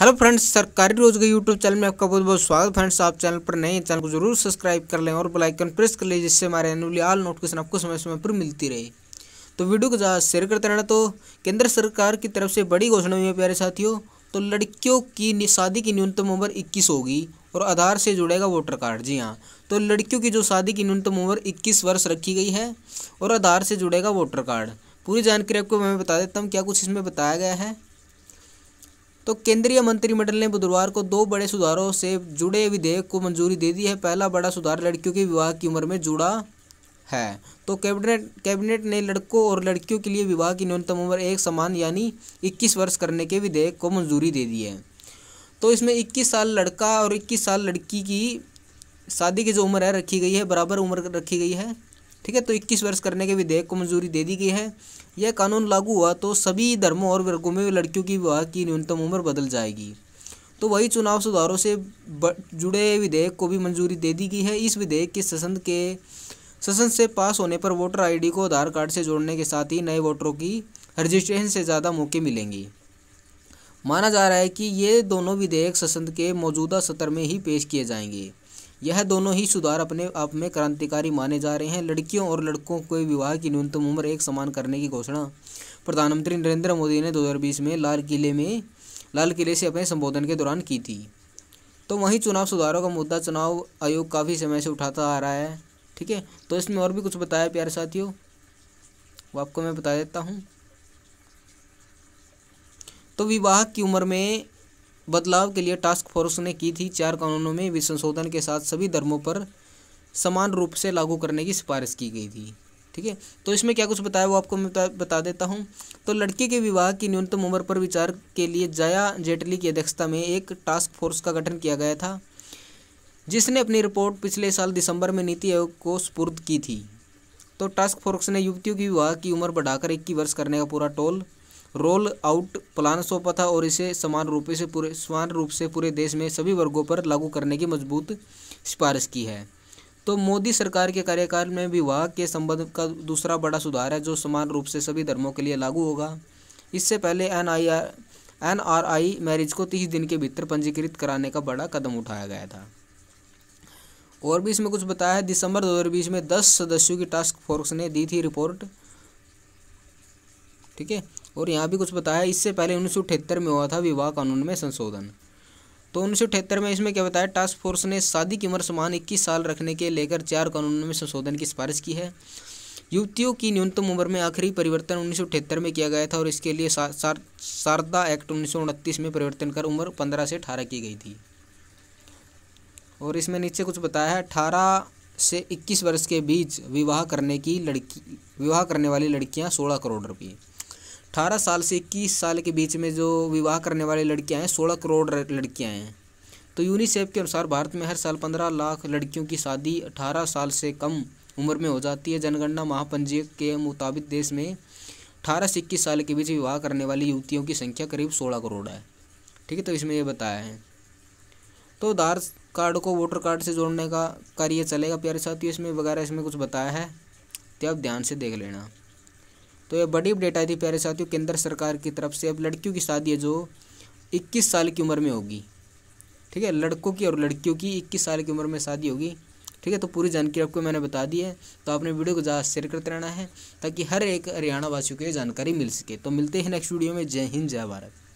hello friends सरकारी रोजगार YouTube channel में आपका बहुत बहुत स्वागत फ्रेंड्स आप चैनल पर नए चैनल को जरूर सब्सक्राइब कर लें और बेल आइकन प्रेस कर लें जिससे हमारे एनुअली आल नोटिफिकेशन आपको समय समय पर मिलती रहे तो वीडियो को ज़्यादा शेयर करते रहना तो केंद्र सरकार की तरफ से बड़ी घोषणा हुई है प्यारे साथियों तो लड़कियों की शादी की न्यूनतम उम्र इक्कीस होगी और आधार से जुड़ेगा वोटर कार्ड जी हाँ तो लड़कियों की जो शादी की न्यूनतम उम्र इक्कीस वर्ष रखी गई है और आधार से जुड़ेगा वोटर कार्ड पूरी जानकारी आपको मैं बता देता हूँ क्या कुछ इसमें बताया गया है तो केंद्रीय मंत्रिमंडल ने बुधवार को दो बड़े सुधारों से जुड़े विधेयक को मंजूरी दे दी है पहला बड़ा सुधार लड़कियों के विवाह की उम्र में जुड़ा है तो कैबिनेट कैबिनेट ने लड़कों और लड़कियों के लिए विवाह की न्यूनतम उम्र एक समान यानी 21 वर्ष करने के विधेयक को मंजूरी दे दी है तो इसमें 21 साल लड़का और 21 साल लड़की की शादी की जो उम्र है रखी गई है बराबर उम्र रखी गई है ठीक है तो इक्कीस वर्ष करने के विधेयक को मंजूरी दे दी गई है यह कानून लागू हुआ तो सभी धर्मों और वर्गों में लड़कियों की विवाह की न्यूनतम उम्र बदल जाएगी तो वही चुनाव सुधारों से जुड़े विधेयक को भी मंजूरी दे दी गई है इस विधेयक के ससंद के सेशन से पास होने पर वोटर आईडी को आधार कार्ड से जोड़ने के साथ ही नए वोटरों की रजिस्ट्रेशन से ज़्यादा मौके मिलेंगी माना जा रहा है कि ये दोनों विधेयक संसद के मौजूदा सत्र में ही पेश किए जाएंगे यह दोनों ही सुधार अपने आप में क्रांतिकारी माने जा रहे हैं लड़कियों और लड़कों के विवाह की न्यूनतम उम्र एक समान करने की घोषणा प्रधानमंत्री नरेंद्र मोदी ने 2020 में लाल किले में लाल किले से अपने संबोधन के दौरान की थी तो वहीं चुनाव सुधारों का मुद्दा चुनाव आयोग काफ़ी समय से उठाता आ रहा है ठीक है तो इसमें और भी कुछ बताया प्यारे साथियों वो आपको मैं बता देता हूँ तो विवाह की उम्र में बदलाव के लिए टास्क फोर्स ने की थी चार कानूनों में भी संशोधन के साथ सभी धर्मों पर समान रूप से लागू करने की सिफारिश की गई थी ठीक है तो इसमें क्या कुछ बताया वो आपको मैं बता देता हूँ तो लड़की के विवाह की न्यूनतम उम्र पर विचार के लिए जया जेटली की अध्यक्षता में एक टास्क फोर्स का गठन किया गया था जिसने अपनी रिपोर्ट पिछले साल दिसंबर में नीति आयोग को सुपुर्द की थी तो टास्क फोर्स ने युवतियों की विवाह की उम्र बढ़ाकर इक्कीस वर्ष करने का पूरा टोल रोल आउट प्लान सौंपा था और इसे समान रूप से पूरे समान रूप से पूरे देश में सभी वर्गों पर लागू करने की मजबूत सिफारिश की है तो मोदी सरकार के कार्यकाल में विवाह के संबंध का दूसरा बड़ा सुधार है जो समान रूप से सभी धर्मों के लिए लागू होगा इससे पहले N I R N R I marriage को तीस दिन के भीतर पंजीकृत कराने का बड़ा कदम उठाया गया था और भी इसमें कुछ बताया है दिसंबर 2020 में 10 सदस्यों की टास्क फोर्स ने दी थी रिपोर्ट ठीक है और यहाँ भी कुछ बताया इससे पहले उन्नीस में हुआ था विवाह कानून में संशोधन तो उन्नीस में इसमें क्या बताया टास्क फोर्स ने शादी की उम्र समान इक्कीस साल रखने के लेकर चार कानूनों में संशोधन की सिफारिश की है युवतियों की न्यूनतम उम्र में आखिरी परिवर्तन उन्नीस में किया गया था और इसके लिए शारदा एक्ट उन्नीस में परिवर्तन कर उम्र पंद्रह से अठारह की गई थी और इसमें नीचे कुछ बताया है अठारह से इक्कीस वर्ष के बीच विवाह करने की लड़की विवाह करने वाली लड़कियाँ सोलह करोड़ रुपये अठारह साल से इक्कीस साल के बीच में जो विवाह करने वाली लड़कियाँ हैं सोलह करोड़ लड़कियाँ हैं तो यूनिसेफ के अनुसार भारत में हर साल पंद्रह लाख लड़कियों की शादी अठारह साल से कम उम्र में हो जाती है जनगणना महापंजी के मुताबिक देश में अठारह से इक्कीस साल के बीच विवाह करने वाली युवतियों की संख्या करीब सोलह करोड़ है ठीक है तो इसमें ये बताया है तो आधार कार्ड को वोटर कार्ड से जोड़ने का कार्य चलेगा प्यारे साथियों इसमें वगैरह इसमें कुछ बताया है तो आप ध्यान से देख लेना तो ये बड़ी अपडेट आई थी प्यारे साथियों केंद्र सरकार की तरफ से अब लड़कियों की शादी है जो इक्कीस साल की उम्र में होगी ठीक है लड़कों की और लड़कियों की इक्कीस साल की उम्र में शादी होगी ठीक है तो पूरी जानकारी आपको मैंने बता दी है तो आपने वीडियो को ज़्यादा शेयर करते रहना है ताकि हर एक हरियाणा वासियों को ये जानकारी मिल सके तो मिलते हैं नेक्स्ट वीडियो में जय हिंद जय भारत